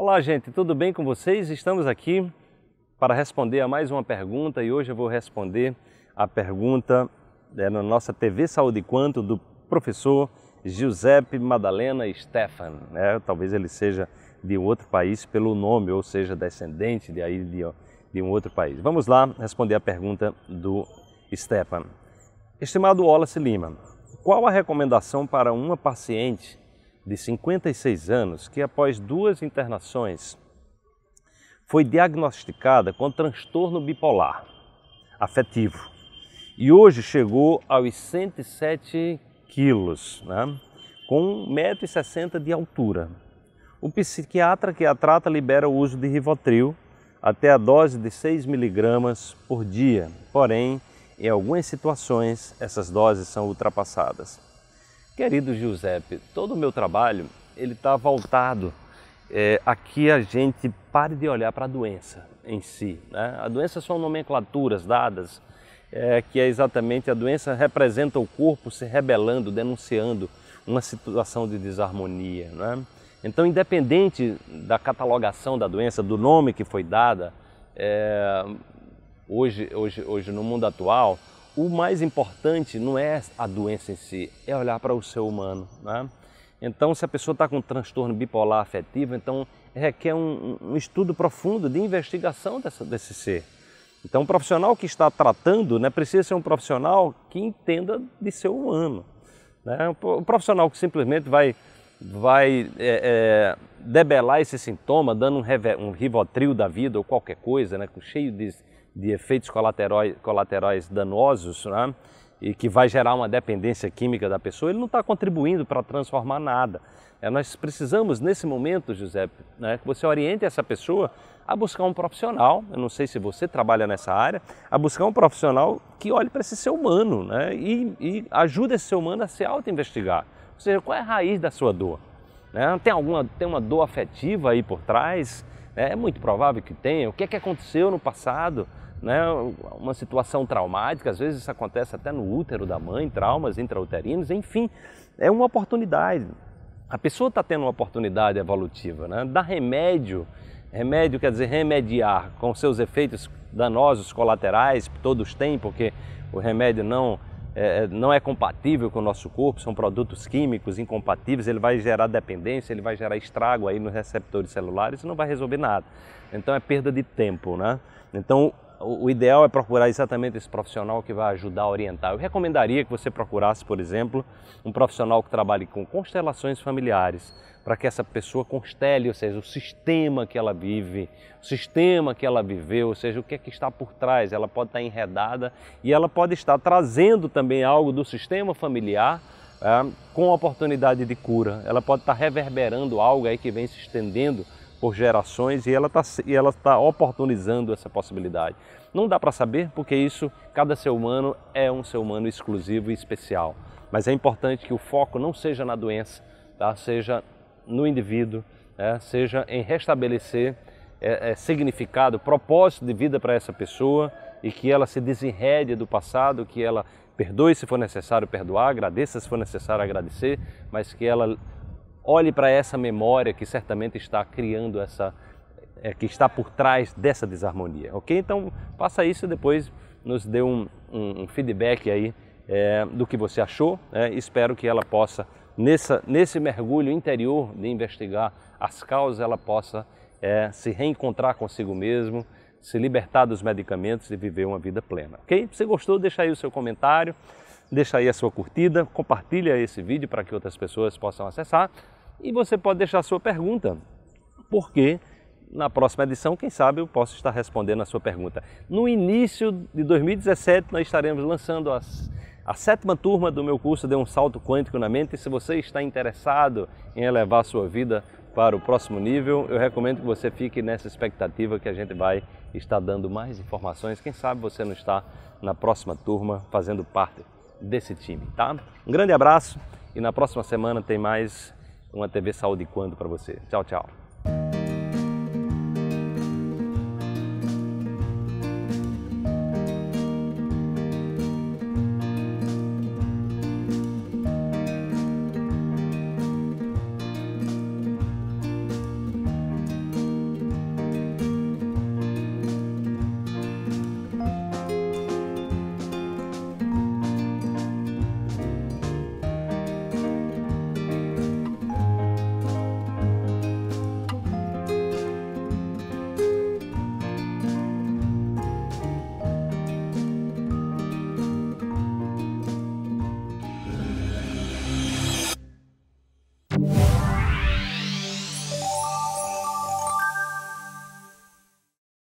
Olá, gente, tudo bem com vocês? Estamos aqui para responder a mais uma pergunta e hoje eu vou responder a pergunta é, na nossa TV Saúde Quanto do professor Giuseppe Madalena Stefan. Né? Talvez ele seja de outro país pelo nome, ou seja, descendente de, aí, de, de um outro país. Vamos lá responder a pergunta do Stefan. Estimado Wallace Lima, qual a recomendação para uma paciente de 56 anos, que após duas internações foi diagnosticada com transtorno bipolar afetivo e hoje chegou aos 107 quilos, né? com 1,60m de altura. O psiquiatra que a trata libera o uso de Rivotril até a dose de 6 miligramas por dia, porém, em algumas situações, essas doses são ultrapassadas. Querido Giuseppe, todo o meu trabalho ele está voltado é, a que a gente pare de olhar para a doença em si. Né? A doença são nomenclaturas dadas, é, que é exatamente a doença representa o corpo se rebelando, denunciando uma situação de desarmonia. Né? Então, independente da catalogação da doença, do nome que foi dada, é, hoje, hoje, hoje no mundo atual, o mais importante não é a doença em si, é olhar para o ser humano. Né? Então, se a pessoa está com um transtorno bipolar afetivo, então requer um, um estudo profundo de investigação dessa, desse ser. Então, o profissional que está tratando né, precisa ser um profissional que entenda de ser humano. Né? Um profissional que simplesmente vai, vai é, é, debelar esse sintoma, dando um, um rivotril da vida ou qualquer coisa, né, cheio de de efeitos colaterais, danosos, né? e que vai gerar uma dependência química da pessoa, ele não está contribuindo para transformar nada. É, nós precisamos, nesse momento, José, né, que você oriente essa pessoa a buscar um profissional, eu não sei se você trabalha nessa área, a buscar um profissional que olhe para esse ser humano né, e, e ajude esse ser humano a se auto-investigar. Ou seja, qual é a raiz da sua dor? Né? Tem, alguma, tem uma dor afetiva aí por trás? É muito provável que tenha. O que é que aconteceu no passado? Né? Uma situação traumática, às vezes isso acontece até no útero da mãe, traumas intrauterinos, enfim, é uma oportunidade. A pessoa está tendo uma oportunidade evolutiva, né? Dar remédio, remédio quer dizer remediar com seus efeitos danosos colaterais, todos têm, porque o remédio não é, é, não é compatível com o nosso corpo, são produtos químicos incompatíveis, ele vai gerar dependência, ele vai gerar estrago aí nos receptores celulares e não vai resolver nada. Então é perda de tempo, né? Então o, ideal é procurar exatamente esse profissional que vai ajudar a orientar. Eu recomendaria que você procurasse, por exemplo, um profissional que trabalhe com constelações familiares, para que essa pessoa constele, ou seja, o sistema que ela vive, o sistema que ela viveu, ou seja, o que é que está por trás. Ela pode estar enredada e ela pode estar trazendo também algo do sistema familiar é, com oportunidade de cura. Ela pode estar reverberando algo aí que vem se estendendo por gerações e ela está e ela tá oportunizando essa possibilidade. Não dá para saber porque isso cada ser humano é um ser humano exclusivo e especial. Mas é importante que o foco não seja na doença, tá? seja no indivíduo, né? seja em restabelecer é, é, significado, propósito de vida para essa pessoa e que ela se desenrede do passado, que ela perdoe se for necessário perdoar, agradeça se for necessário agradecer, mas que ela Olhe para essa memória que certamente está criando essa, é, que está por trás dessa desarmonia, ok? Então faça isso e depois nos dê um, um, um feedback aí é, do que você achou. É, espero que ela possa, nessa, nesse mergulho interior de investigar as causas, ela possa é, se reencontrar consigo mesmo, se libertar dos medicamentos e viver uma vida plena. Ok? Se gostou, deixa aí o seu comentário, deixa aí a sua curtida, compartilha esse vídeo para que outras pessoas possam acessar. E você pode deixar sua pergunta, porque na próxima edição, quem sabe, eu posso estar respondendo a sua pergunta. No início de 2017, nós estaremos lançando as, a sétima turma do meu curso de Um Salto Quântico na Mente. E se você está interessado em elevar a sua vida para o próximo nível, eu recomendo que você fique nessa expectativa que a gente vai estar dando mais informações. Quem sabe você não está na próxima turma fazendo parte desse time, tá? Um grande abraço e na próxima semana tem mais uma TV Saúde Quando para você. Tchau, tchau.